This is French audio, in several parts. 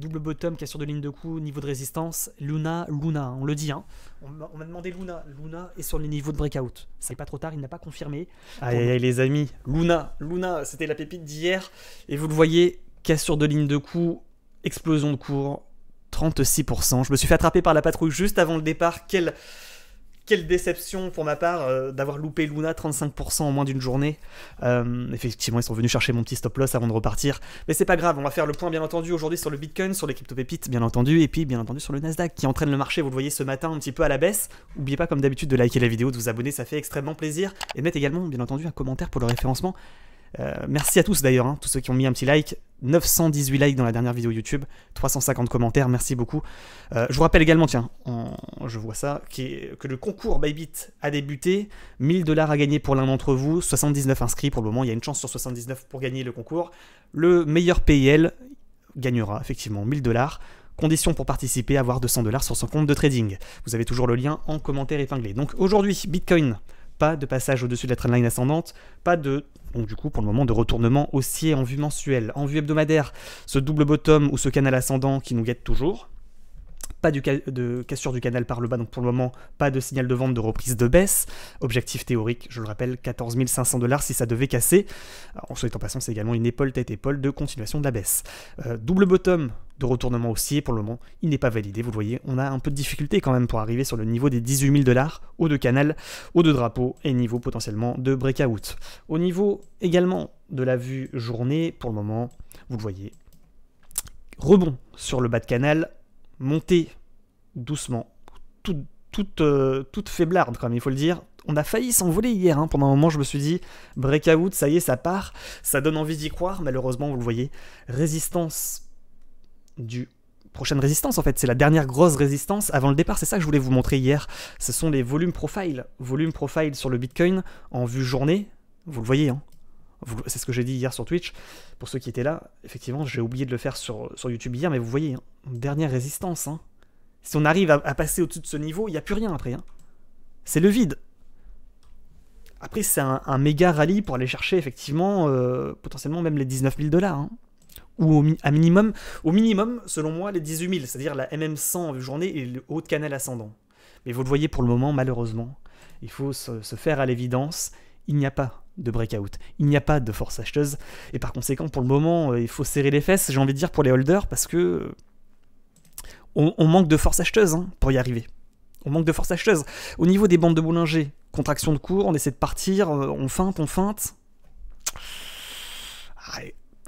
double bottom, cassure de ligne de coup, niveau de résistance. Luna, Luna, on le dit. Hein. On m'a demandé Luna. Luna est sur les niveaux de breakout. C'est pas trop tard, il n'a pas confirmé. Allez, aïe, les amis. Luna, Luna, c'était la pépite d'hier. Et vous le voyez, cassure de ligne de coup, explosion de cours, 36%. Je me suis fait attraper par la patrouille juste avant le départ. Quel quelle déception pour ma part euh, d'avoir loupé Luna 35% en moins d'une journée. Euh, effectivement, ils sont venus chercher mon petit stop loss avant de repartir. Mais c'est pas grave, on va faire le point bien entendu aujourd'hui sur le Bitcoin, sur les crypto-pépites bien entendu, et puis bien entendu sur le Nasdaq qui entraîne le marché, vous le voyez ce matin un petit peu à la baisse. Oubliez pas comme d'habitude de liker la vidéo, de vous abonner, ça fait extrêmement plaisir. Et mettre également bien entendu un commentaire pour le référencement. Euh, merci à tous d'ailleurs, hein, tous ceux qui ont mis un petit like. 918 likes dans la dernière vidéo YouTube, 350 commentaires, merci beaucoup. Euh, je vous rappelle également, tiens, je vois ça, que, le concours Bybit a débuté, 1000 dollars à gagner pour l'un d'entre vous, 79 inscrits pour le moment, il y a une chance sur 79 pour gagner le concours. Le meilleur PIL gagnera effectivement 1000 dollars. Condition pour participer, avoir 200 dollars sur son compte de trading. Vous avez toujours le lien en commentaire épinglé. Donc aujourd'hui, Bitcoin, pas de passage au-dessus de la trendline ascendante, pas de, donc du coup pour le moment, de retournement haussier en vue mensuelle. En vue hebdomadaire, ce double bottom ou ce canal ascendant qui nous guette toujours. Pas de cassure du canal par le bas, donc pour le moment, pas de signal de vente de reprise de baisse. Objectif théorique, je le rappelle, 14 500 dollars si ça devait casser. En souhaitant passant, c'est également une épaule tête-épaule de continuation de la baisse. Euh, double bottom de retournement haussier. Pour le moment, il n'est pas validé. Vous le voyez, on a un peu de difficulté quand même pour arriver sur le niveau des 18 000 dollars, haut de canal, haut de drapeau et niveau potentiellement de breakout. Au niveau également de la vue journée, pour le moment, vous le voyez, rebond sur le bas de canal, montée doucement, toute, toute, euh, toute faiblarde quand même, il faut le dire, on a failli s'envoler hier. Hein. Pendant un moment, je me suis dit, breakout, ça y est, ça part. Ça donne envie d'y croire. Malheureusement, vous le voyez, résistance du prochaine résistance en fait, c'est la dernière grosse résistance avant le départ, c'est ça que je voulais vous montrer hier, ce sont les volumes profile, volume profile sur le Bitcoin en vue journée, vous le voyez, hein. c'est ce que j'ai dit hier sur Twitch, pour ceux qui étaient là, effectivement j'ai oublié de le faire sur, sur YouTube hier, mais vous voyez, hein. dernière résistance, hein. si on arrive à, passer au-dessus de ce niveau, il n'y a plus rien après, c'est le vide. Après c'est un, méga rallye pour aller chercher effectivement euh, potentiellement même les 19 000 dollars ou au, minimum, au minimum, selon moi, les 18 000, c'est-à-dire la MM100 en journée et le haut de canal ascendant. Mais vous le voyez pour le moment, malheureusement, il faut se, faire à l'évidence, il n'y a pas de breakout, il n'y a pas de force acheteuse, et par conséquent, pour le moment, euh, il faut serrer les fesses, j'ai envie de dire, pour les holders, parce que on, manque de force acheteuse hein, pour y arriver. On manque de force acheteuse. Au niveau des bandes de boulanger, contraction de cours, on essaie de partir, euh, on feinte, on feinte. Ah,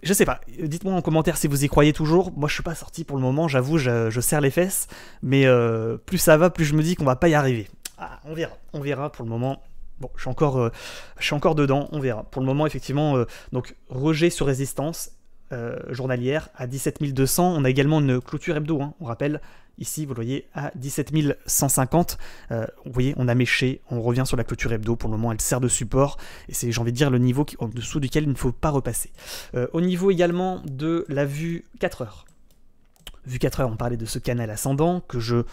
je sais pas, dites-moi en commentaire si vous y croyez toujours. Moi, je suis pas sorti pour le moment, j'avoue, je, serre les fesses. Mais euh, plus ça va, plus je me dis qu'on va pas y arriver. Ah, on verra, on verra pour le moment. Bon, je suis encore, euh, je suis encore dedans, on verra. Pour le moment, effectivement, euh, donc rejet sur résistance euh, journalière à 17 200. On a également une clôture hebdo, hein, on rappelle. Ici, vous le voyez, à 17 150. Euh, vous voyez, on a méché, on revient sur la clôture hebdo. Pour le moment, elle sert de support. Et c'est, j'ai envie de dire, le niveau en dessous duquel il ne faut pas repasser. Euh, au niveau également de la vue 4 heures. Vue 4 heures, on parlait de ce canal ascendant que je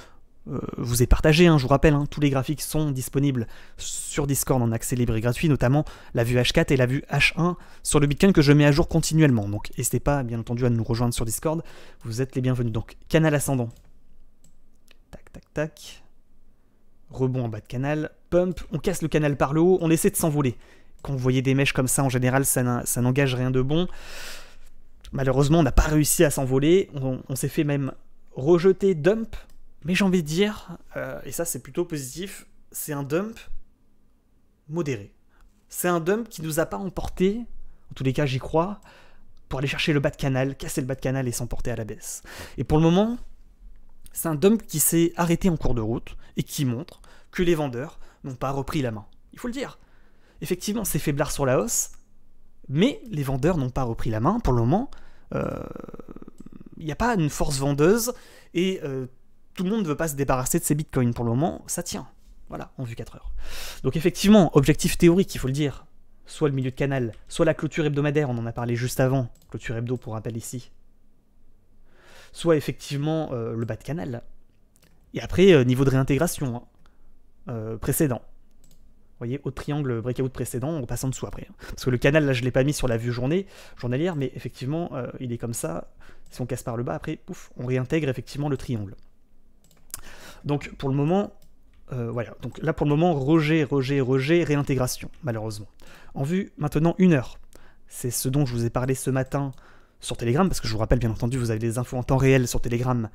euh, vous ai partagé, hein, je vous rappelle, hein, tous les graphiques sont disponibles sur Discord en accès libre et gratuit, notamment la vue H4 et la vue H1 sur le Bitcoin que je mets à jour continuellement. Donc n'hésitez pas, bien entendu, à nous rejoindre sur Discord, vous êtes les bienvenus. Donc canal ascendant. Tac, tac, tac. Rebond en bas de canal, pump, on casse le canal par le haut, on essaie de s'envoler. Quand vous voyez des mèches comme ça, en général, ça n'engage rien de bon. Malheureusement, on n'a pas réussi à s'envoler, on s'est fait même rejeter, dump, mais j'ai envie de dire, euh, et ça c'est plutôt positif, c'est un dump modéré. C'est un dump qui nous a pas emporté, en tous les cas j'y crois, pour aller chercher le bas de canal, casser le bas de canal et s'emporter à la baisse. Et pour le moment, c'est un dump qui s'est arrêté en cours de route et qui montre que les vendeurs n'ont pas repris la main. Il faut le dire. Effectivement, c'est faiblard sur la hausse, mais les vendeurs n'ont pas repris la main pour le moment. Euh, il n'y a pas une force vendeuse et euh, tout le monde ne veut pas se débarrasser de ses bitcoins pour le moment, ça tient. Voilà, en vue 4 heures. Donc effectivement, objectif théorique, il faut le dire, soit le milieu de canal, soit la clôture hebdomadaire, on en a parlé juste avant, clôture hebdo pour rappel ici, soit effectivement euh, le bas de canal. Et après, euh, niveau de réintégration hein. euh, précédent. Vous voyez, au triangle breakout précédent, on passe en dessous après. Hein. Parce que le canal, là, je l'ai pas mis sur la vue journée, journalière, mais effectivement, il est comme ça. Si on casse par le bas, après, pouf, on réintègre effectivement le triangle. Donc pour le moment, euh, voilà. Donc là pour le moment, rejet, rejet, rejet, réintégration, malheureusement. En vue maintenant une heure. C'est ce dont je vous ai parlé ce matin sur Telegram, parce que je vous rappelle bien entendu, vous avez des infos en temps réel sur Telegram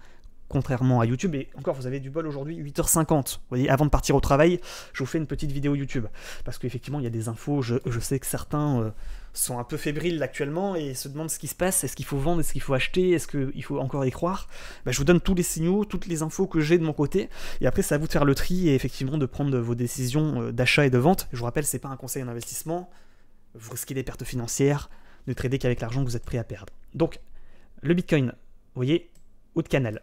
contrairement à YouTube. Et encore, vous avez du bol aujourd'hui, 8h50. Vous voyez, avant de partir au travail, je vous fais une petite vidéo YouTube. Parce qu'effectivement, il y a des infos. Je, sais que certains euh, sont un peu fébriles actuellement et se demandent ce qui se passe. Est-ce qu'il faut vendre Est-ce qu'il faut acheter Est-ce qu'il faut encore y croire bah, Je vous donne tous les signaux, toutes les infos que j'ai de mon côté. Et après, c'est à vous de faire le tri et effectivement de prendre vos décisions euh, d'achat et de vente. Je vous rappelle, c'est pas un conseil en investissement. Vous risquez des pertes financières. Ne tradez qu'avec l'argent que vous êtes prêt à perdre. Donc, le Bitcoin, vous voyez, haut de canal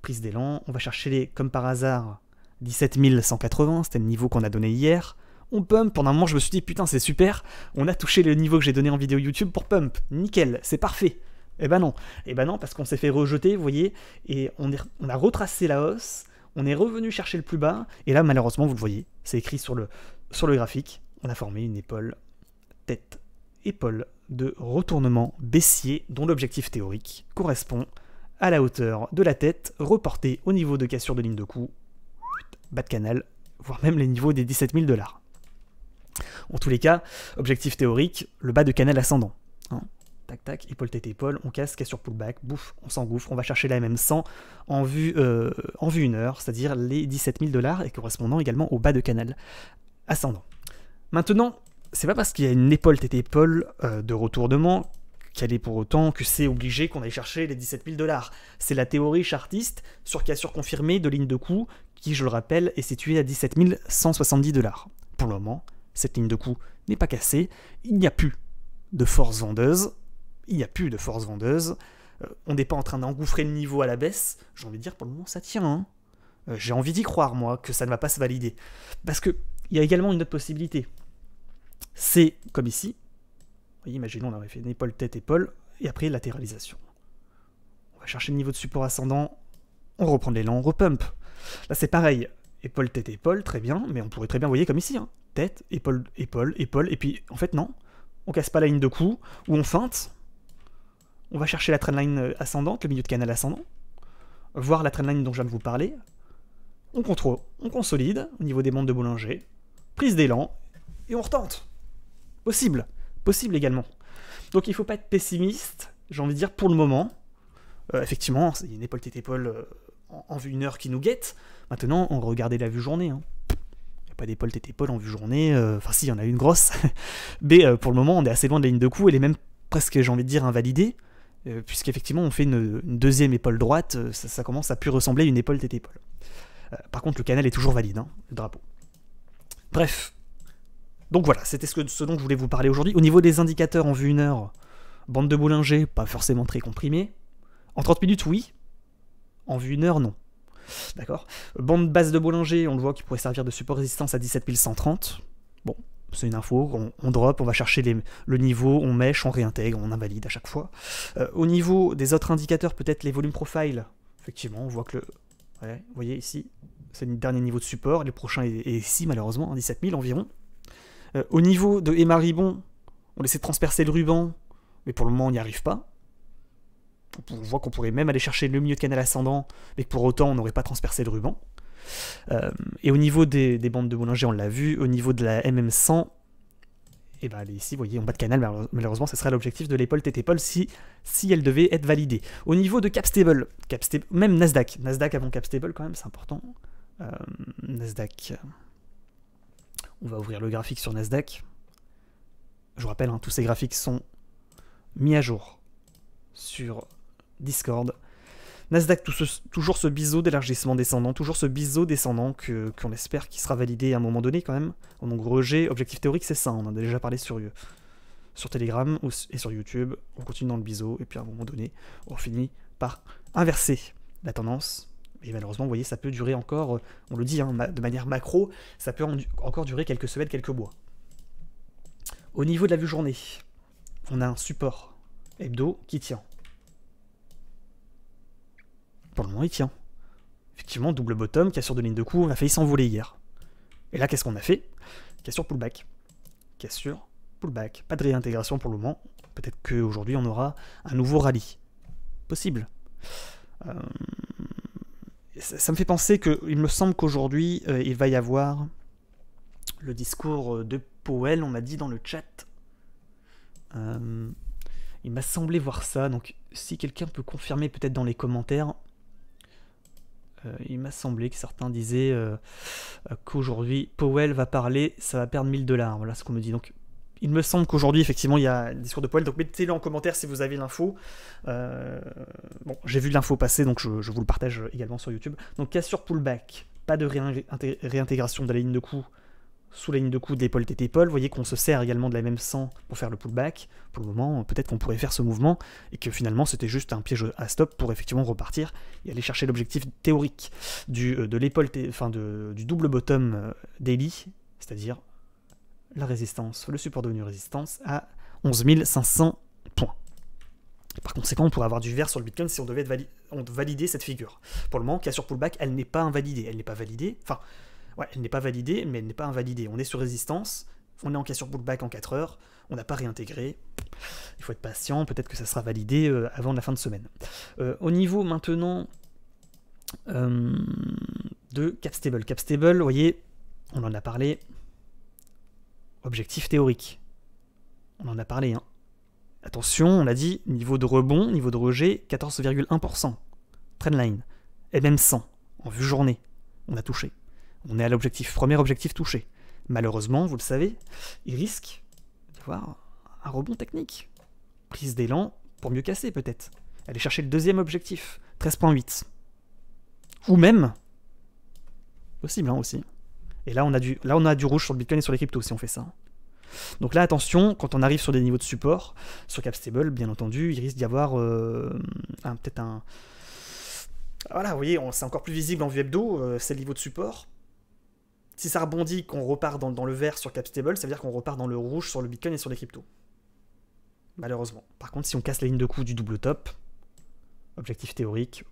prise d'élan, on va chercher les, comme par hasard, 17180, c'était le niveau qu'on a donné hier. On pump, pendant un moment je me suis dit putain c'est super, on a touché le niveau que j'ai donné en vidéo YouTube pour pump, nickel, c'est parfait. et eh ben non, et eh ben non parce qu'on s'est fait rejeter, vous voyez, et on, on a retracé la hausse, on est revenu chercher le plus bas, et là malheureusement vous le voyez, c'est écrit sur le, sur le graphique, on a formé une épaule, tête, épaule de retournement baissier dont l'objectif théorique correspond à la hauteur de la tête, reporté au niveau de cassure de ligne de cou, bas de canal, voire même les niveaux des 17 000 dollars. En tous les cas, objectif théorique, le bas de canal ascendant. Hein. tac tac, épaule tête épaule, on casse, cassure pullback, bouffe, on s'engouffre, on va chercher la MM100 euh, en vue, une en vue heure, c'est-à-dire les 17 000 dollars et correspondant également au bas de canal ascendant. Maintenant, c'est pas parce qu'il y a une épaule tête épaule euh, de retournement qu'elle est pour autant que c'est obligé qu'on aille chercher les 17 000 dollars. C'est la théorie chartiste sur sur confirmé de ligne de coût, qui, je le rappelle, est située à 17 170 dollars. Pour le moment, cette ligne de coût n'est pas cassée, il n'y a plus de force vendeuse, il n'y a plus de force vendeuse, euh, on n'est pas en train d'engouffrer le niveau à la baisse, j'ai envie de dire pour le moment ça tient. Hein. Euh, j'ai envie d'y croire, moi, que ça ne va pas se valider. Parce que il y a également une autre possibilité. C'est, comme ici, imaginons, on aurait fait une épaule, tête, épaule, et après latéralisation. On va chercher le niveau de support ascendant, on reprend l'élan, on repump. Là c'est pareil, épaule, tête, épaule, très bien, mais on pourrait très bien, voyer comme ici, hein. tête, épaule, épaule, épaule, et puis en fait non, on casse pas la ligne de cou, ou on feinte, on va chercher la trendline euh, ascendante, le milieu de canal ascendant, voir la trendline dont je viens de vous parler, on contrôle, on consolide au niveau des bandes de Boulanger, prise d'élan, et on retente. Possible possible également. Donc il ne faut pas être pessimiste, j'ai envie de dire, pour le moment. Euh, effectivement, a une épaule tête épaule euh, en, vue une heure qui nous guette. Maintenant, on regardait la vue journée. Hein. Il n'y a pas d'épaule tête épaule en vue journée. Euh, enfin, si, il y en a une grosse. Mais pour le moment, on est assez loin de la ligne de coup. Elle est même presque, j'ai envie de dire, invalidée. Puisqu'effectivement, on fait une, deuxième épaule droite. Ça, commence à plus ressembler à une épaule tête épaule. par contre, le canal est toujours valide, le hein, drapeau. Bref, donc voilà, c'était ce, dont je voulais vous parler aujourd'hui. Au niveau des indicateurs en vue une heure, bande de Bollinger, pas forcément très comprimée. En 30 minutes, oui. En vue une heure, non. D'accord Bande basse de Bollinger, on le voit qui pourrait servir de support résistance à 17130. Bon, c'est une info, on, drop, on va chercher le niveau, on mèche, on réintègre, on invalide à chaque fois. Euh, au niveau des autres indicateurs, peut-être les volumes profile. Effectivement, on voit que le... vous voyez ici, c'est le dernier niveau de support, le prochain est, ici malheureusement, 17 hein, 000 environ. Euh, au niveau de Emma on essaie de transpercer le ruban, mais pour le moment on n'y arrive pas. On voit qu'on pourrait même aller chercher le milieu de canal ascendant, mais pour autant on n'aurait pas transpercé le ruban. Euh, et au niveau des, bandes de boulanger, on l'a vu, au niveau de la MM100, et eh ben ici, vous voyez, en bas de canal, malheureusement, ce serait l'objectif de l'épaule tt si, si elle devait être validée. Au niveau de CapStable, même Nasdaq, Nasdaq avant CapStable quand même, c'est important. Euh, Nasdaq, on va ouvrir le graphique sur Nasdaq. Je vous rappelle, hein, tous ces graphiques sont mis à jour sur Discord. Nasdaq, tout toujours ce biseau d'élargissement descendant, toujours ce biseau descendant qu'on espère qu'il sera validé à un moment donné quand même. Donc rejet, objectif théorique, c'est ça, on en a déjà parlé sur, euh, sur Telegram et sur YouTube. On continue dans le biseau et puis à un moment donné, on finit par inverser la tendance et malheureusement, vous voyez, ça peut durer encore, euh, on le dit hein, de manière macro, ça peut encore durer quelques semaines, quelques mois. Au niveau de la vue journée, on a un support hebdo qui tient. Pour le moment, il tient. Effectivement, double bottom, cassure de ligne de coup, on a failli s'envoler hier. Et là, qu'est-ce qu'on a fait Cassure pullback. Cassure pullback. Pas de réintégration pour le moment. Peut-être qu'aujourd'hui, on aura un nouveau rallye. Possible. Euh, ça, me fait penser qu'il me semble qu'aujourd'hui, euh, il va y avoir le discours euh, de Powell, on m'a dit dans le chat. Euh, il m'a semblé voir ça, donc si quelqu'un peut confirmer peut-être dans les commentaires. il m'a semblé que certains disaient qu'aujourd'hui Powell va parler, ça va perdre 1000 dollars. Voilà ce qu'on me dit. Donc il me semble qu'aujourd'hui, effectivement, il y a un discours de poêle. donc mettez-le en commentaire si vous avez l'info. Euh, bon, j'ai vu l'info passer, donc je, vous le partage également sur YouTube. Donc cassure pullback, pas de réintégration de la ligne de coup sous la ligne de coup l'épaule tête épaule. Vous voyez qu'on se sert également de la même sang pour faire le pullback. Pour le moment, peut-être qu'on pourrait faire ce mouvement et que finalement c'était juste un piège à stop pour effectivement repartir et aller chercher l'objectif théorique du, euh, de l'épaule, du double bottom euh, daily, c'est-à-dire la résistance, le support devenu résistance à 11 500 points. Par conséquent, on pourrait avoir du vert sur le Bitcoin si on devait valider cette figure. Pour le moment, cas sur pullback, elle n'est pas invalidée. Elle n'est pas validée. Enfin, ouais, elle n'est pas validée, mais elle n'est pas invalidée. On est sur résistance. On est en cas sur pullback en 4 heures. On n'a pas réintégré. Il faut être patient. Peut-être que ça sera validé euh, avant la fin de semaine. Euh, au niveau maintenant euh, de CapStable. CapStable, vous voyez, on en a parlé. Objectif théorique. On en a parlé. Hein. Attention, on l'a dit, niveau de rebond, niveau de rejet, 14,1%. Trendline. même 100, en vue journée. On a touché. On est à l'objectif, premier objectif touché. Malheureusement, vous le savez, il risque d'avoir un rebond technique. Prise d'élan pour mieux casser peut-être. Aller chercher le deuxième objectif, 13.8. Ou même, possible hein, aussi, et là on, a du, là, on a du rouge sur le Bitcoin et sur les cryptos si on fait ça. Donc là, attention, quand on arrive sur des niveaux de support, sur CapStable, bien entendu, il risque d'y avoir euh, peut-être un. Voilà, vous voyez, c'est encore plus visible en vue hebdo, euh, c'est le niveau de support. Si ça rebondit, qu'on repart dans, dans, le vert sur CapStable, ça veut dire qu'on repart dans le rouge sur le Bitcoin et sur les cryptos. Malheureusement. Par contre, si on casse la ligne de coup du double top, objectif théorique,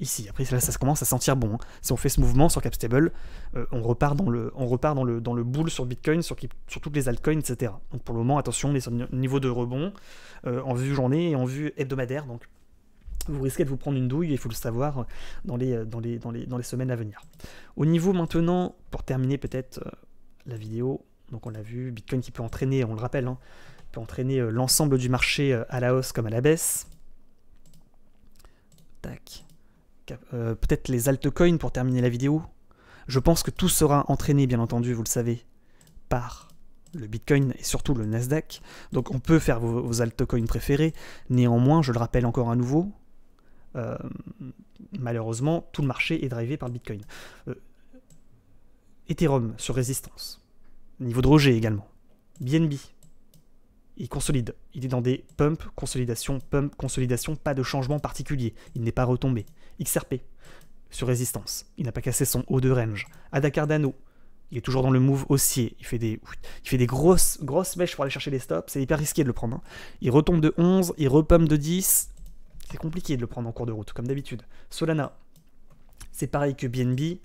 ici. Après, là, ça commence à sentir bon. Hein. Si on fait ce mouvement sur CapStable, euh, on repart dans le, on repart dans le, boule sur Bitcoin, sur, toutes les altcoins, etc. Donc pour le moment, attention, on est sur un niveau de rebond euh, en vue journée et en vue hebdomadaire. Donc vous risquez de vous prendre une douille, il faut le savoir, euh, dans les, dans les, semaines à venir. Au niveau maintenant, pour terminer peut-être la vidéo, donc on l'a vu, Bitcoin qui peut entraîner, on le rappelle, hein, peut entraîner l'ensemble du marché à la hausse comme à la baisse. Tac. Euh, peut-être les altcoins pour terminer la vidéo. Je pense que tout sera entraîné, bien entendu, vous le savez, par le Bitcoin et surtout le Nasdaq. Donc on peut faire vos, altcoins préférés. Néanmoins, je le rappelle encore à nouveau, euh, malheureusement, tout le marché est drivé par Bitcoin. Euh, Ethereum sur résistance. Niveau de rejet également. BNB. Il consolide. Il est dans des pumps, consolidation, pump, consolidation, pas de changement particulier. Il n'est pas retombé. XRP, sur résistance, il n'a pas cassé son haut de range. Ada Cardano, il est toujours dans le move haussier, il fait des, fait des grosses, grosses mèches pour aller chercher les stops, c'est hyper risqué de le prendre. Hein. Il retombe de 11, il repump de 10, c'est compliqué de le prendre en cours de route, comme d'habitude. Solana, c'est pareil que BNB, il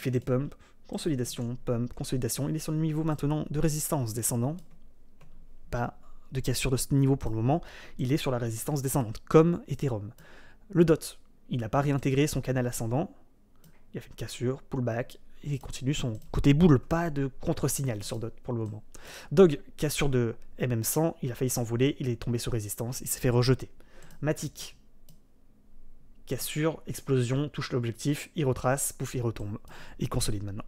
fait des pumps, consolidation, pump, consolidation, il est sur le niveau maintenant de résistance descendant, pas de cassure de ce niveau pour le moment, il est sur la résistance descendante, comme Ethereum. Le DOT, il n'a pas réintégré son canal ascendant. Il a fait une cassure, pullback, et il continue son côté boule, pas de contre-signal sur Dot pour le moment. Dog, cassure de MM100, il a failli s'envoler, il est tombé sous résistance, il s'est fait rejeter. Matic, cassure, explosion, touche l'objectif, il retrace, pouf, il retombe, il consolide maintenant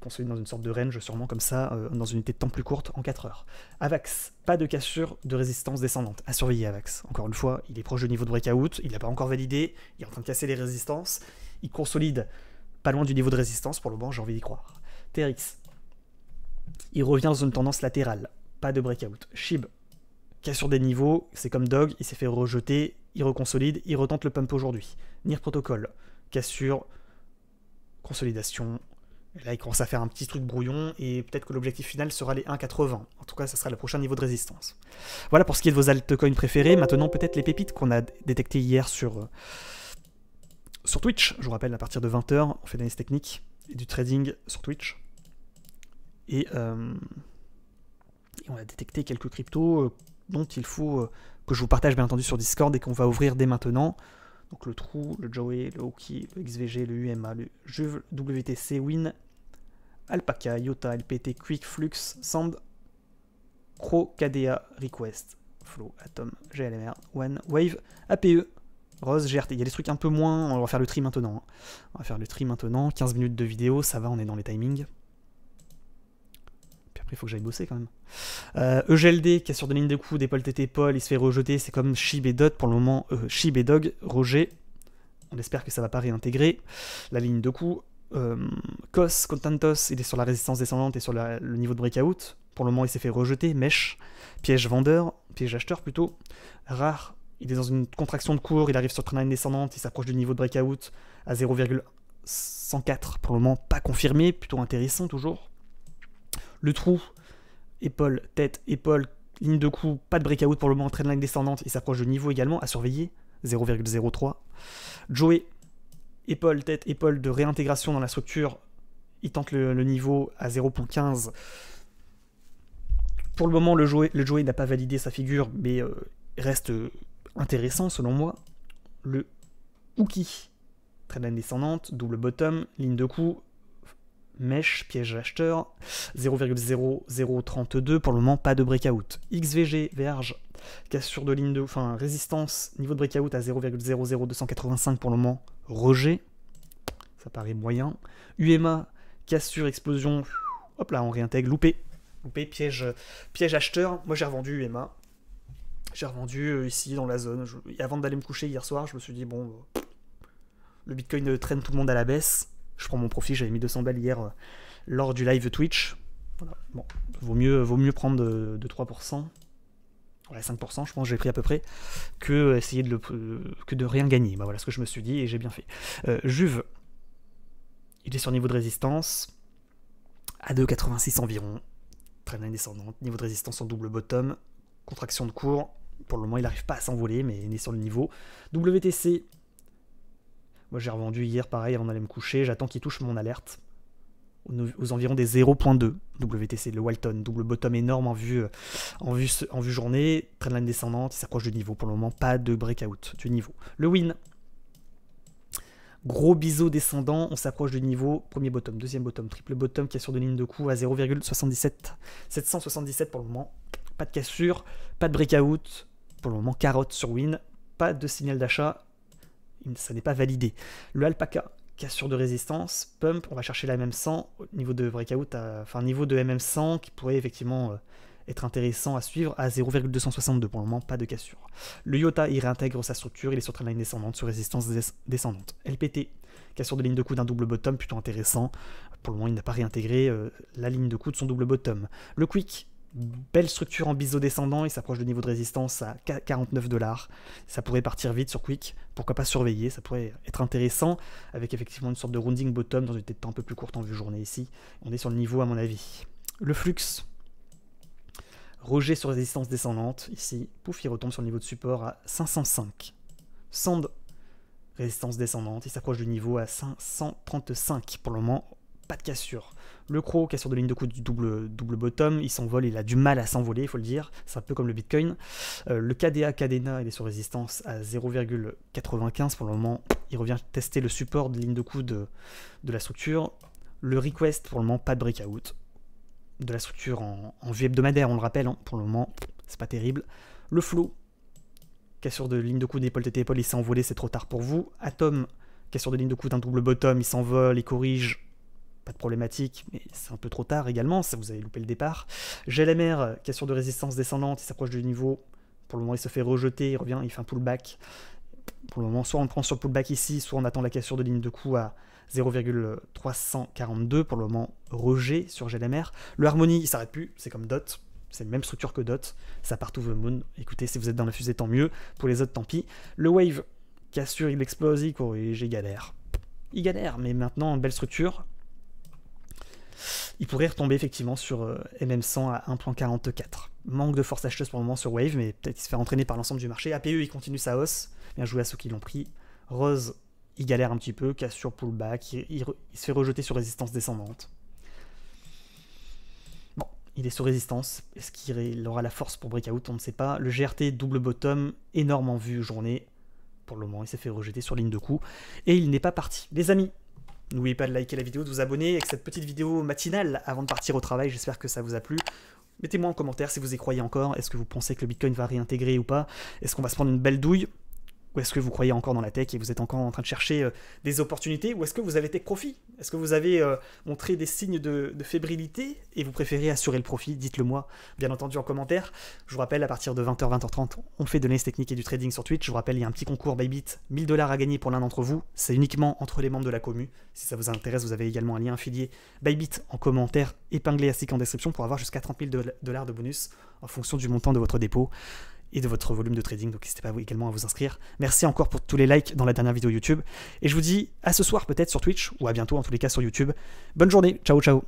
consolide dans une sorte de range, sûrement comme ça, euh, dans une unité de temps plus courte, en 4 heures. Avax, pas de cassure de résistance descendante, à surveiller Avax. Encore une fois, il est proche du niveau de breakout, il n'a pas encore validé, il est en train de casser les résistances, il consolide pas loin du niveau de résistance, pour le moment j'ai envie d'y croire. Terix, il revient dans une tendance latérale, pas de breakout. Shib, cassure des niveaux, c'est comme Dog, il s'est fait rejeter, il reconsolide, il retente le pump aujourd'hui. Nir Protocol, cassure, consolidation, Là, il commence à faire un petit truc brouillon, et peut-être que l'objectif final sera les 1,80. En tout cas, ça sera le prochain niveau de résistance. Voilà pour ce qui est de vos altcoins préférés. Maintenant, peut-être les pépites qu'on a détectées hier sur, euh, sur Twitch. Je vous rappelle, à partir de 20h, on fait de l'analyse technique et du trading sur Twitch. Et, euh, on a détecté quelques cryptos euh, dont il faut que je vous partage bien entendu sur Discord et qu'on va ouvrir dès maintenant. Donc le Trou, le Joey, le Hoki, le XVG, le UMA, le Juve, WTC, Win, Alpaca, Iota, LPT, Quick, Flux, Sand, Pro, KDA, Request, Flow, Atom, GLMR, One, Wave, APE, Rose, GRT. Il y a des trucs un peu moins, on va faire le tri maintenant. Hein. On va faire le tri maintenant, 15 minutes de vidéo, ça va, on est dans les timings. Puis après, il faut que j'aille bosser quand même. EGLD, euh, e qui sur la ligne de coups, d'épaule TT, Paul, il se fait rejeter, c'est comme Shib et Dot pour le moment, euh, Shib et Dog, Roger. On espère que ça va pas réintégrer la ligne de coups euh, Contentos, il est sur la résistance descendante et sur le niveau de breakout. Pour le moment, il s'est fait rejeter. Mèche, piège vendeur, piège acheteur plutôt. Rare, il est dans une contraction de cours, il arrive sur train descendante, il s'approche du niveau de breakout à 0,104. Pour le moment, pas confirmé, plutôt intéressant toujours. Le trou, épaule, tête, épaule, ligne de coup, pas de breakout pour le moment, ligne descendante, il s'approche du niveau également, à surveiller, 0,03. Joey, épaule, tête, épaule de réintégration dans la structure. Il tente le, niveau à 0.15. Pour le moment, le jouet le n'a pas validé sa figure, mais euh, reste euh, intéressant selon moi. Le Uki, traîne descendante, double bottom, ligne de coup, mèche, piège acheteur, 0,0032 pour le moment, pas de breakout. XVG, verge, cassure de ligne de, enfin résistance, niveau de breakout à 0,00285 pour le moment, Roger, ça paraît moyen. casse cassure, explosion, hop là, on réintègre, loupé. Loupé, piège, piège acheteur. Moi, j'ai revendu UMA, J'ai revendu euh, ici, dans la zone. avant d'aller me coucher hier soir, je me suis dit, bon, euh, le Bitcoin euh, traîne tout le monde à la baisse. Je prends mon profit, j'avais mis 200 balles hier lors du live Twitch. Bon, vaut mieux, vaut mieux prendre de, de 3% voilà, 5%, je pense que j'ai pris à peu près, que essayer de, le, que de rien gagner. Bah, voilà ce que je me suis dit et j'ai bien fait. Euh, Juve, il est sur niveau de résistance à 2,86 environ. Très bien descendante, niveau de résistance en double bottom, contraction de cours. Pour le moment, il n'arrive pas à s'envoler, mais il est sur le niveau. WTC, moi j'ai revendu hier, pareil, avant d'aller me coucher, j'attends qu'il touche mon alerte aux environs des 0.2 WTC, le Walton, double bottom énorme en vue, euh, en vue, en vue journée, descendante, il s'approche du niveau pour le moment, pas de breakout du niveau. Le win, gros biseau descendant, on s'approche du niveau, premier bottom, deuxième bottom, triple bottom, cassure de ligne de coup à 0,77, 777 pour le moment, pas de cassure, pas de breakout, pour le moment carotte sur win, pas de signal d'achat, ça n'est pas validé. Le alpaca, cassure de résistance, pump, on va chercher la MM100 au niveau de breakout, à, enfin niveau de MM100 qui pourrait effectivement euh, être intéressant à suivre à 0,262 pour le moment, pas de cassure. Le Yota, il réintègre sa structure, il est sur ligne descendante, sur résistance descendante. LPT, cassure de ligne de coude d'un double bottom, plutôt intéressant. Pour le moment, il n'a pas réintégré euh, la ligne de coude de son double bottom. Le Quick, Belle structure en biseau descendant, il s'approche du niveau de résistance à 49 dollars. Ça pourrait partir vite sur Quick, pourquoi pas surveiller, ça pourrait être intéressant avec effectivement une sorte de rounding bottom dans une tête un peu plus courte en vue journée ici. On est sur le niveau à mon avis. Le flux, rejet sur résistance descendante, ici, pouf, il retombe sur le niveau de support à 505. Sand, résistance descendante, il s'approche du niveau à 535 pour le moment, pas de cassure. Le croc, sur de ligne de coude du double, double bottom, il s'envole, il a du mal à s'envoler, il faut le dire, c'est un peu comme le Bitcoin. Euh, le KDA, Cadena, il est sur résistance à 0,95 pour le moment, il revient tester le support de ligne de coude de, la structure. Le request, pour le moment, pas de breakout. De la structure en, vue hebdomadaire, on le rappelle, hein. pour le moment, c'est pas terrible. Le flow, cassure de ligne de coude, épaule, tête, épaule, il s'est envolé, c'est trop tard pour vous. Atom, cassure de ligne de coude, un double bottom, il s'envole, il corrige, pas de problématique, mais c'est un peu trop tard également, ça vous avez loupé le départ. J'ai la cassure euh, de résistance descendante, il s'approche du niveau, pour le moment il se fait rejeter, il revient, il fait un pullback. Pour le moment, soit on prend sur pullback ici, soit on attend la cassure de ligne de coup à 0,342, pour le moment rejet sur GLMR. Le Harmony, il s'arrête plus, c'est comme DOT, c'est la même structure que DOT, ça part tout the moon. Écoutez, si vous êtes dans la fusée, tant mieux, pour les autres, tant pis. Le Wave, cassure, il explose, il corrige, il galère. Il galère, mais maintenant, belle structure, il pourrait retomber effectivement sur euh, MM100 à 1.44. Manque de force acheteuse pour le moment sur Wave, mais peut-être il se fait entraîner par l'ensemble du marché. APE, il continue sa hausse. Bien joué à ceux qui l'ont pris. Rose, il galère un petit peu, sur pullback, il, se fait rejeter sur résistance descendante. Bon, il est sous résistance. Est-ce qu'il aura la force pour breakout On ne sait pas. Le GRT double bottom, énorme en vue journée. Pour le moment, il s'est fait rejeter sur ligne de coup. Et il n'est pas parti. Les amis, N'oubliez pas de liker la vidéo, de vous abonner avec cette petite vidéo matinale avant de partir au travail. J'espère que ça vous a plu. Mettez-moi en commentaire si vous y croyez encore. Est-ce que vous pensez que le Bitcoin va réintégrer ou pas Est-ce qu'on va se prendre une belle douille ou est-ce que vous croyez encore dans la tech et vous êtes encore en train de chercher euh, des opportunités Ou est-ce que vous avez tech profit Est-ce que vous avez euh, montré des signes de, fébrilité et vous préférez assurer le profit Dites-le moi, bien entendu, en commentaire. Je vous rappelle, à partir de 20h, 20h30, on fait de l'analyse technique et du trading sur Twitch. Je vous rappelle, il y a un petit concours Bybit, 1000 dollars à gagner pour l'un d'entre vous. C'est uniquement entre les membres de la commu. Si ça vous intéresse, vous avez également un lien affilié Bybit en commentaire épinglé ainsi qu'en description pour avoir jusqu'à 30 000 dollars de bonus en fonction du montant de votre dépôt et de votre volume de trading. Donc n'hésitez pas vous, également à vous inscrire. Merci encore pour tous les likes dans la dernière vidéo YouTube. Et je vous dis à ce soir peut-être sur Twitch ou à bientôt en tous les cas sur YouTube. Bonne journée. Ciao, ciao.